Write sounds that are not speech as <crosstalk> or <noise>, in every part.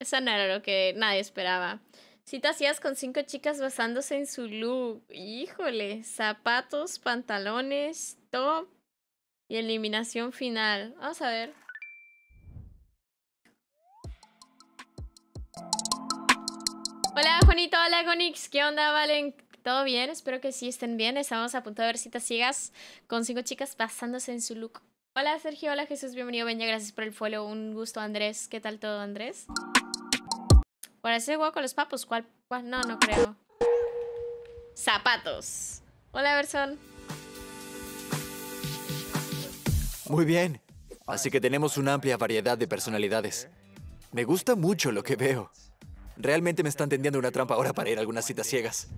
Esa no era lo que nadie esperaba. Citas ciegas con cinco chicas basándose en su look. Híjole, zapatos, pantalones, top y eliminación final. Vamos a ver. Hola Juanito, hola Gonix, ¿qué onda Valen? ¿Todo bien? Espero que sí estén bien. Estamos a punto de ver citas ciegas con cinco chicas basándose en su look. Hola Sergio, hola Jesús, bienvenido, Benja, gracias por el follow, un gusto Andrés, ¿qué tal todo Andrés? Para ese huevo con los papos, ¿cuál? No, no creo. Zapatos. Hola Versón. Muy bien, así que tenemos una amplia variedad de personalidades. Me gusta mucho lo que veo. Realmente me están tendiendo una trampa ahora para ir a algunas citas ciegas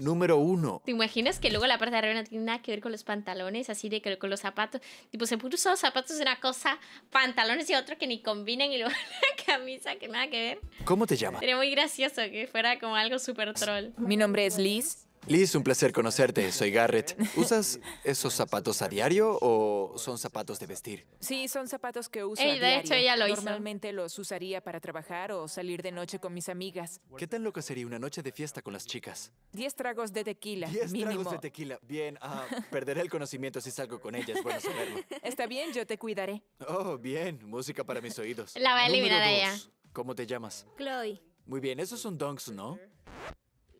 número uno. ¿Te imaginas que luego la parte de arriba no tiene nada que ver con los pantalones, así de que con los zapatos? Tipo, se puso zapatos de una cosa, pantalones y otro que ni combinen y luego la <laughs> camisa que nada que ver. ¿Cómo te llamas? Sería muy gracioso que fuera como algo súper troll. Mi nombre es Liz Liz, un placer conocerte. Soy Garrett. ¿Usas esos zapatos a diario o son zapatos de vestir? Sí, son zapatos que uso a diario. de hecho ella lo Normalmente los usaría para trabajar o salir de noche con mis amigas. ¿Qué tan loca sería una noche de fiesta con las chicas? Diez tragos de tequila, Diez tragos de tequila. Bien, ah, perderé el conocimiento si salgo con ellas. bueno saberlo. <laughs> Está bien, yo te cuidaré. Oh, bien. Música para mis oídos. La va a eliminar ella. ¿Cómo te llamas? Chloe. Muy bien, esos son donks, ¿no?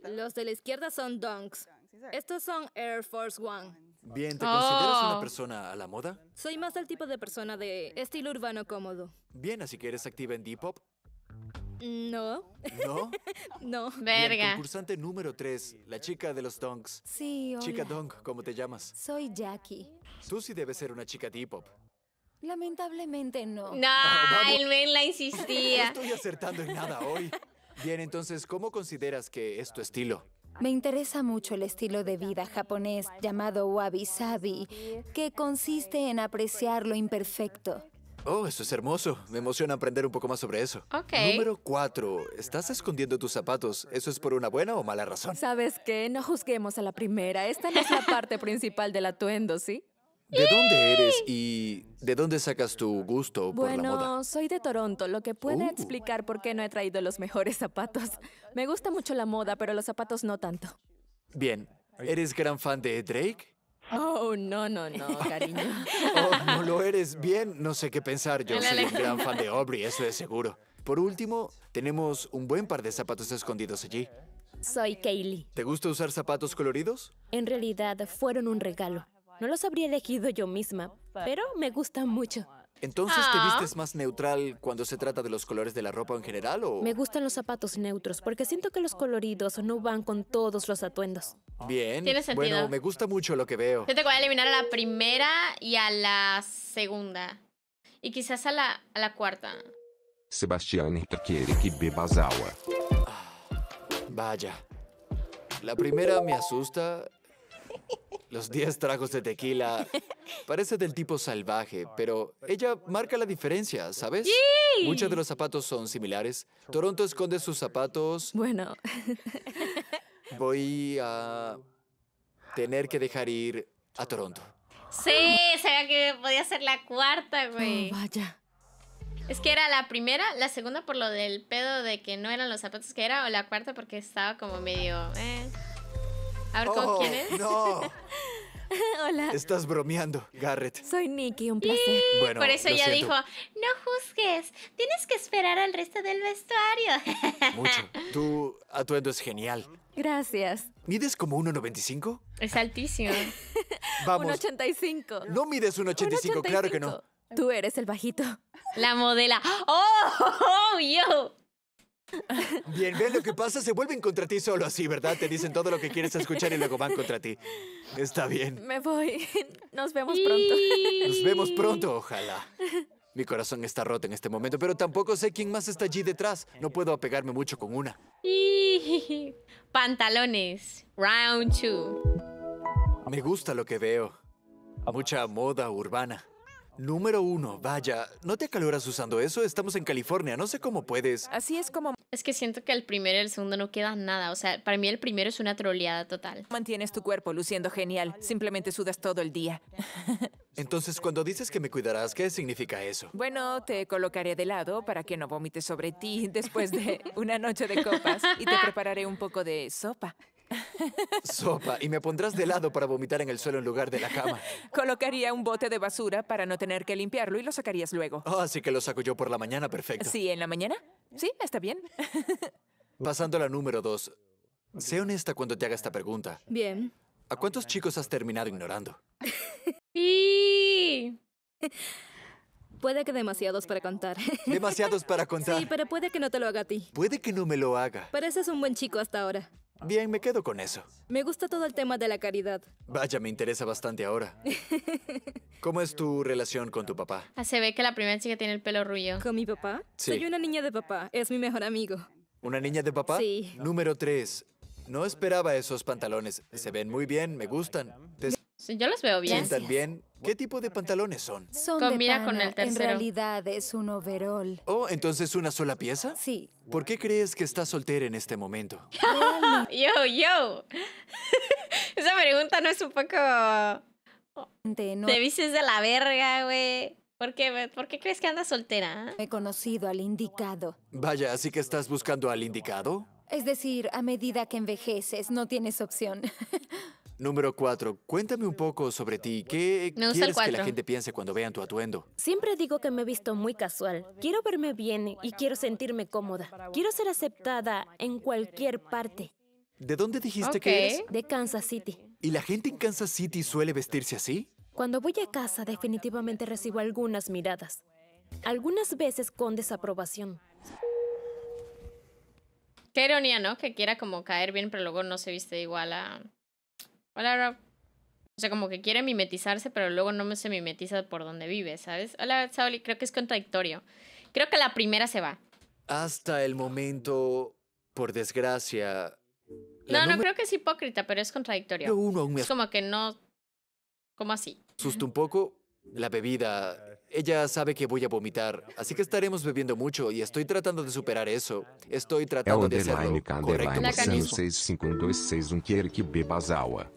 Los de la izquierda son donks. Estos son Air Force One. Bien, ¿te consideras una oh. persona a la moda? Soy más del tipo de persona de estilo urbano cómodo. Bien, así que eres activa en pop. No. ¿No? <laughs> no. Verga. Y el concursante número 3, la chica de los donks. Sí, hola. Chica donk, ¿cómo te llamas? Soy Jackie. Tú sí debes ser una chica pop. Lamentablemente no. No, ah, el men la insistía. no estoy acertando en nada hoy. <laughs> Bien, entonces, ¿cómo consideras que es tu estilo? Me interesa mucho el estilo de vida japonés llamado wabi sabi, que consiste en apreciar lo imperfecto. Oh, eso es hermoso. Me emociona aprender un poco más sobre eso. Ok. Número cuatro. Estás escondiendo tus zapatos. ¿Eso es por una buena o mala razón? ¿Sabes qué? No juzguemos a la primera. Esta no es la parte principal del atuendo, ¿sí? ¿De dónde eres y de dónde sacas tu gusto por la moda? Bueno, soy de Toronto, lo que puede oh. explicar por qué no he traído los mejores zapatos. Me gusta mucho la moda, pero los zapatos no tanto. Bien, ¿eres gran fan de Drake? Oh, no, no, no, <laughs> cariño. oh, no lo eres bien, no sé qué pensar. Yo soy un gran fan de Aubrey, eso es seguro. Por último, tenemos un buen par de zapatos escondidos allí. Soy Kaylee. ¿Te gusta usar zapatos coloridos? En realidad, fueron un regalo. No los habría elegido yo misma, pero me gustan mucho. Entonces, ¿te ah. vistes más neutral cuando se trata de los colores de la ropa en general o...? Me gustan los zapatos neutros porque siento que los coloridos no van con todos los atuendos. Bien. Tiene sentido. Bueno, me gusta mucho lo que veo. Yo te voy a eliminar a la primera y a la segunda. Y quizás a la, cuarta. Sebastián quiere que bebas agua. Ah, vaya. La primera me asusta los 10 tragos de tequila. Parece del tipo salvaje, pero ella marca la diferencia, ¿sabes? ¡Sí! Muchos de los zapatos son similares. Toronto esconde sus zapatos. Bueno. <laughs> Voy a tener que dejar ir a Toronto. Sí, sabía que podía ser la cuarta, oh, güey. vaya. Es que era la primera, la segunda por lo del pedo de que no eran los zapatos que era, o la cuarta porque estaba como medio. Eh. A ver, ¿con oh, quién es? No. <laughs> Hola. Estás bromeando, Garrett. Soy Nikki, un placer. Por eso ya dijo, no juzgues, tienes que esperar al resto del vestuario. <laughs> Mucho. Tu atuendo es genial. Gracias. ¿Mides como 1,95? Es altísimo. <laughs> Vamos. 1,85. No mides 1,85, claro que no. Tú eres el bajito. La modela. ¡Oh! ¡Yo! Bien, vean lo que pasa, se vuelven contra ti solo así, ¿verdad? Te dicen todo lo que quieres escuchar y luego van contra ti. Está bien. Me voy. <laughs> Nos vemos pronto. Nos vemos pronto, ojalá. Mi corazón está roto en este momento, pero tampoco sé quién más está allí detrás. No puedo apegarme mucho con una. <laughs> Pantalones. Round two. Me gusta lo que veo. Mucha moda urbana. Número uno, vaya, no te acaloras usando eso, estamos en California, no sé cómo puedes. Así es como... Es que siento que el primero y el segundo no quedan nada, o sea, para mí el primero es una troleada total. Mantienes tu cuerpo luciendo genial, simplemente sudas todo el día. <laughs> Entonces, cuando dices que me cuidarás, ¿qué significa eso? Bueno, te colocaré de lado para que no vomites sobre ti después de <laughs> una noche de copas y te prepararé un poco de sopa sopa y me pondrás de lado para vomitar en el suelo en lugar de la cama. <laughs> Colocaría un bote de basura para no tener que limpiarlo y lo sacarías luego. Oh, así que lo saco yo por la mañana, perfecto. Sí, en la mañana. Sí, está bien. <laughs> Pasando a la número dos. Sé honesta cuando te haga esta pregunta. Bien. ¿A cuántos chicos has terminado ignorando? y... <laughs> Puede que demasiados para contar. Demasiados para contar. Sí, pero puede que no te lo haga a ti. Puede que no me lo haga. Pareces un buen chico hasta ahora. Bien, me quedo con eso. Me gusta todo el tema de la caridad. Vaya, me interesa bastante ahora. <laughs> ¿Cómo es tu relación con tu papá? Ah, se ve que la primera chica tiene el pelo rullo. ¿Con mi papá? Soy una niña de papá. Es mi mejor amigo. ¿Una niña de papá? Sí. Número tres. No esperaba esos pantalones. Se ven muy bien, me gustan. Sí, Yo los veo bien. Sientan bien. ¿Qué tipo de pantalones son? Son con el tercero. En realidad es un overall. Oh, entonces una sola pieza? Sí. ¿Por qué crees que estás soltera en este momento? <laughs> yo, yo. <laughs> Esa pregunta no es un poco. De no... Te de la verga, güey. ¿Por qué? ¿Por qué crees que andas soltera? He conocido al indicado. Vaya, así que estás buscando al indicado. Es decir, a medida que envejeces, no tienes opción. <laughs> Número cuatro, cuéntame un poco sobre ti. ¿Qué quieres que la gente piense cuando vean tu atuendo? Siempre digo que me he visto muy casual. Quiero verme bien y quiero sentirme cómoda. Quiero ser aceptada en cualquier parte. ¿De dónde dijiste que eres? De Kansas City. ¿Y la gente en Kansas City suele vestirse así? Cuando voy a casa definitivamente recibo algunas miradas, algunas veces con desaprobación. Qué ironía, ¿no? Que quiera como caer bien, pero luego no se viste igual a... Hola, Rob. O sea, como que quiere mimetizarse, pero luego no se mimetiza por donde vive, ¿sabes? Hola, Saoli, creo que es contradictorio. Creo que la primera se va. Hasta el momento, por desgracia. No, no creo que es hipócrita, pero es contradictorio. Es como que no. ¿Cómo así? Susto un poco la bebida. Ella sabe que voy a vomitar, así que estaremos bebiendo mucho y estoy tratando de superar eso. Estoy tratando de hacerlo. Correcto. La un um, agua.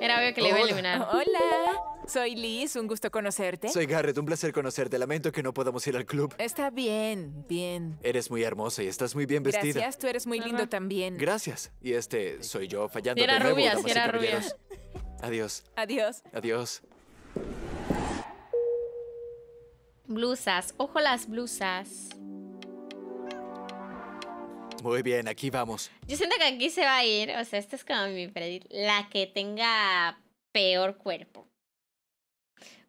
Era obvio que le iba a eliminar. Hola, soy Liz, un gusto conocerte. Soy Garrett, un placer conocerte. Lamento que no podamos ir al club. Está bien, bien. Eres muy hermosa y estás muy bien vestida. Gracias, tú eres muy lindo también. Gracias. Y este soy yo fallando de nuevo, rubia, era rubia. Adiós. Adiós. Adiós. Blusas, ojo las blusas. Muy bien, aquí vamos. Yo siento que aquí se va a ir, o sea, esta es como mi predicción: la que tenga peor cuerpo.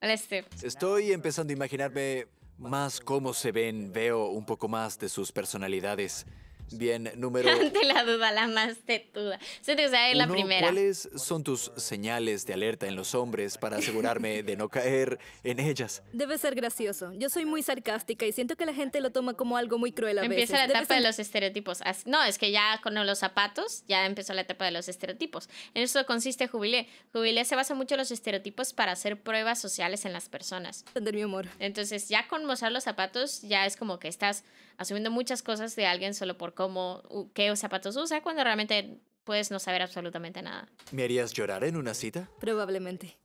Hola, Steve. Estoy empezando a imaginarme más cómo se ven, veo un poco más de sus personalidades. Bien, número. <laughs> Ante la duda, la más tetuda. Se te sabe la primera. ¿Cuáles son tus señales de alerta en los hombres para asegurarme de no caer en ellas? Debe ser gracioso. Yo soy muy sarcástica y siento que la gente lo toma como algo muy cruel a Empieza la etapa de los estereotipos. No, es que ya con los zapatos ya empezó la etapa de los estereotipos. En eso consiste Jubilé. Jubilé se basa mucho en los estereotipos para hacer pruebas sociales en las personas. Entender mi amor. Entonces, ya con mozar los zapatos ya es como que estás asumiendo muchas cosas de alguien solo por cómo, qué zapatos usa cuando realmente puedes no saber absolutamente nada. ¿Me harías llorar en una cita? Probablemente.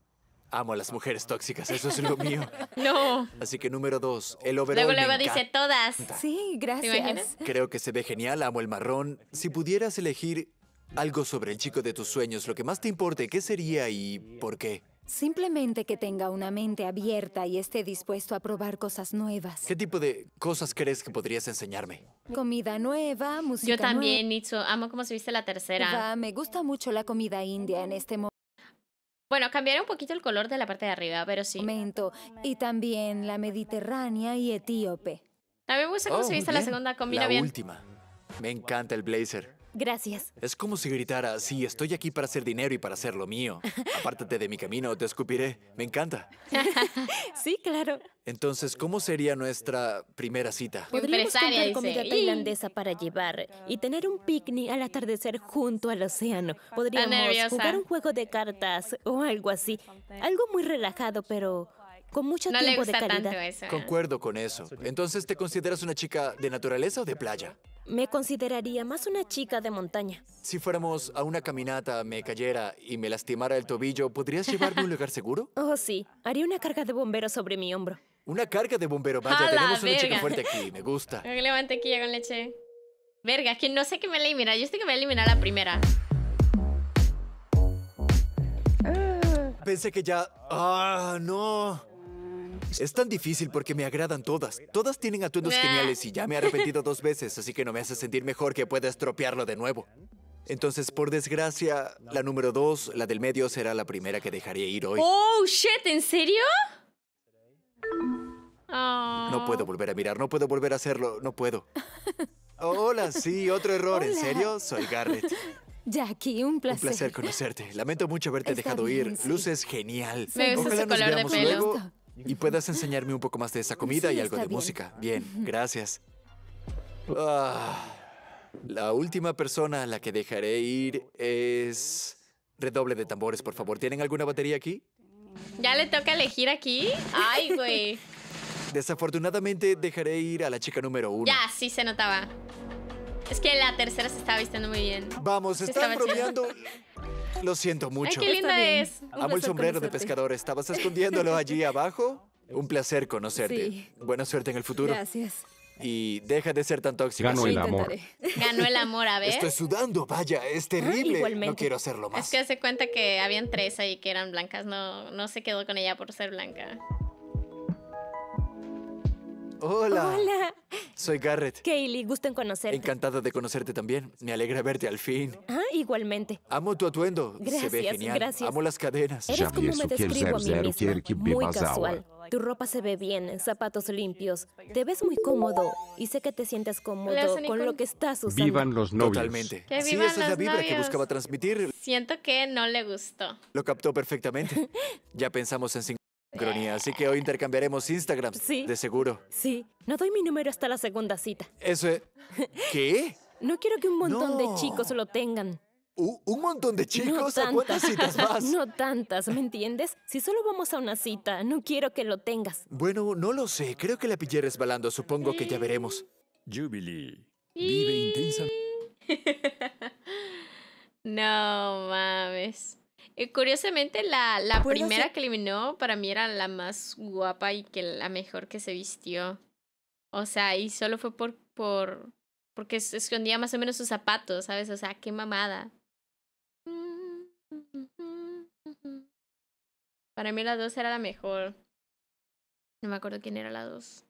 Amo a las mujeres tóxicas, eso es lo mío. <laughs> no. Así que número dos, el overall. Luego, luego dice todas. Sí, gracias. Creo que se ve genial, amo el marrón. Si pudieras elegir algo sobre el chico de tus sueños, lo que más te importe, ¿qué sería y por qué? Simplemente que tenga una mente abierta y esté dispuesto a probar cosas nuevas. ¿Qué tipo de cosas crees que podrías enseñarme? Comida nueva, música nueva... Yo también, Nicho. Amo cómo se viste la tercera. me gusta mucho la comida india en este momento. Bueno, cambiaré un poquito el color de la parte de arriba, pero sí. Momento. Y también la mediterránea y etíope. También me gusta cómo oh, se viste la segunda, combina la última. Me encanta el blazer. Gracias. Es como si gritara, sí, estoy aquí para hacer dinero y para hacer lo mío. Apártate de mi camino, te escupiré. Me encanta. <laughs> sí, claro. Entonces, ¿cómo sería nuestra primera cita? Podríamos comprar comida tailandesa para llevar y tener un picnic al atardecer junto al océano. Podríamos jugar un juego de cartas o algo así. Algo muy relajado, pero con mucho no le gusta Tanto eso. Concuerdo con eso. Entonces, ¿te consideras una chica de naturaleza o de playa? Me consideraría más una chica de montaña. Si fuéramos a una caminata, me cayera y me lastimara el tobillo, ¿podrías llevarme a un lugar seguro? <laughs> Oh, sí. Haría una carga de bombero sobre mi hombro. Una carga de bombero. Vaya, tenemos una chica fuerte aquí. Me gusta. <laughs> aquí, ya con leche. Verga, es que no sé qué me elimina. Yo estoy que me elimina la primera. Pensé que ya... ¡Ah, no! Es tan difícil porque me agradan todas. Todas tienen atuendos geniales y ya me he arrepentido dos veces, así que no me hace sentir mejor que pueda estropearlo de nuevo. Entonces, por desgracia, la número dos, la del medio, será la primera que dejaré ir hoy. ¡Oh, shit! ¿En serio? Ah. No puedo volver a mirar, no puedo volver a hacerlo, no puedo. Hola, sí, otro error, ¿en serio? Soy Garrett. Jackie, un placer. Un placer conocerte. Lamento mucho haberte dejado ir. Luz Luces genial. Me gusta color de pelo y puedas enseñarme un poco más de esa comida y algo de música. Bien, gracias. Ah, la última persona a la que dejaré ir es... Redoble de tambores, por favor. ¿Tienen alguna batería aquí? ¿Ya le toca elegir aquí? Ay, güey. <laughs> Desafortunadamente dejaré ir a la chica número uno. Ya, sí se notaba. Es que la tercera se estaba vistiendo muy bien. Vamos, se están bromeando. <laughs> Lo siento mucho. Ay, qué linda es. Amo el sombrero de pescador. ¿Estabas escondiéndolo allí <laughs> abajo? Un placer conocerte. Buena suerte en el futuro. Gracias. Y deja de ser tan tóxica. Ganó el amor. <laughs> Ganó el amor, a ver. Estoy sudando, vaya, es terrible. No quiero hacerlo más. Es que se cuenta que habían tres ahí que eran blancas. No, no se quedó con ella por ser blanca. Hola. Soy Garrett. Kaylee, gusto en conocerte. Encantada de conocerte también. Me alegra verte al fin. Ah, igualmente. Amo tu atuendo. Gracias, Se ve genial. Gracias. Amo las cadenas. Eres como me describo a mí misma. Muy casual. Tu ropa se ve bien, zapatos limpios. Te ves muy cómodo y sé que te sientas cómodo con lo que estás usando. Vivan los novios. Totalmente. sí, esa es la vibra que buscaba transmitir. Siento que no le gustó. Lo captó perfectamente. <laughs> ya pensamos en así que hoy intercambiaremos Instagram. De seguro. Sí. No doy mi número hasta la segunda cita. Eso es. <laughs> ¿Qué? No quiero que un montón de chicos lo tengan. ¿Un, montón de chicos? ¿A cuántas citas <laughs> más? No tantas, ¿me entiendes? Si solo vamos a una cita, no quiero que lo tengas. Bueno, no lo sé. Creo que la pillé resbalando. Supongo que ya veremos. Jubilee. Vive intensamente. <laughs> no mames. Eh, curiosamente, la, la pues, primera que eliminó para mí era la más guapa y que la mejor que se vistió. O sea, y solo fue por, por porque escondía más o menos sus zapatos, ¿sabes? O sea, qué mamada. Para mí la dos era la mejor. No me acuerdo quién era la dos.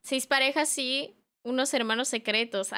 Seis parejas sí unos hermanos secretos.